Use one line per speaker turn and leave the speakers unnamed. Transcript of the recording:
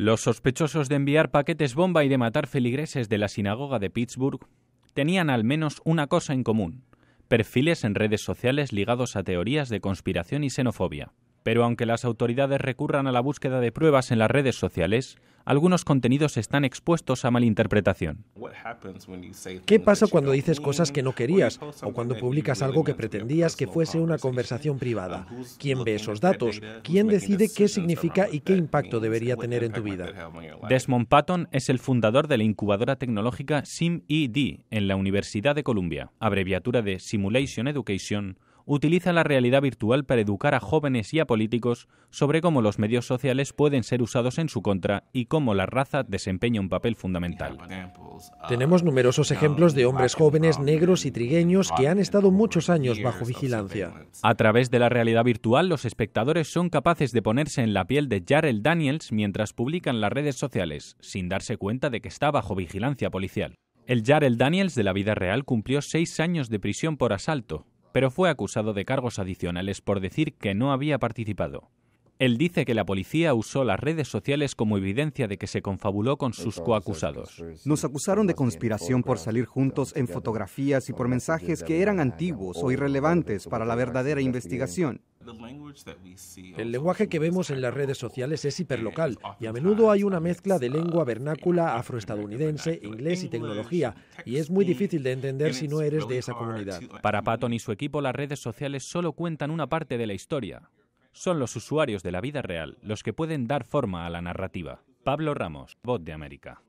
Los sospechosos de enviar paquetes bomba y de matar feligreses de la sinagoga de Pittsburgh tenían al menos una cosa en común, perfiles en redes sociales ligados a teorías de conspiración y xenofobia. Pero aunque las autoridades recurran a la búsqueda de pruebas en las redes sociales, algunos contenidos están expuestos a malinterpretación.
¿Qué pasa cuando dices cosas que no querías o cuando publicas algo que pretendías que fuese una conversación
privada? ¿Quién ve esos datos? ¿Quién
decide qué significa y qué impacto debería tener en tu vida?
Desmond Patton es el fundador de la incubadora tecnológica SIMED en la Universidad de Columbia, abreviatura de Simulation Education utiliza la realidad virtual para educar a jóvenes y a políticos sobre cómo los medios sociales pueden ser usados en su contra y cómo la raza desempeña un papel fundamental.
Tenemos numerosos ejemplos de hombres jóvenes negros y trigueños que han estado muchos años bajo vigilancia.
A través de la realidad virtual, los espectadores son capaces de ponerse en la piel de Jarrell Daniels mientras publican las redes sociales, sin darse cuenta de que está bajo vigilancia policial. El Jarrell Daniels de la vida real cumplió seis años de prisión por asalto, pero fue acusado de cargos adicionales por decir que no había participado. Él dice que la policía usó las redes sociales como evidencia de que se confabuló con sus pues, coacusados. Nos acusaron de conspiración por salir juntos en fotografías y por mensajes que eran antiguos o irrelevantes para la verdadera investigación. El
lenguaje que vemos en las redes sociales es hiperlocal y a menudo hay una mezcla de lengua uh, vernácula afroestadounidense, inglés y tecnología, y es muy difícil de entender si no eres de esa comunidad.
Para Patton y su equipo, las redes sociales solo cuentan una parte de la historia. Son los usuarios de la vida real los que pueden dar forma a la narrativa. Pablo Ramos, Voz de América.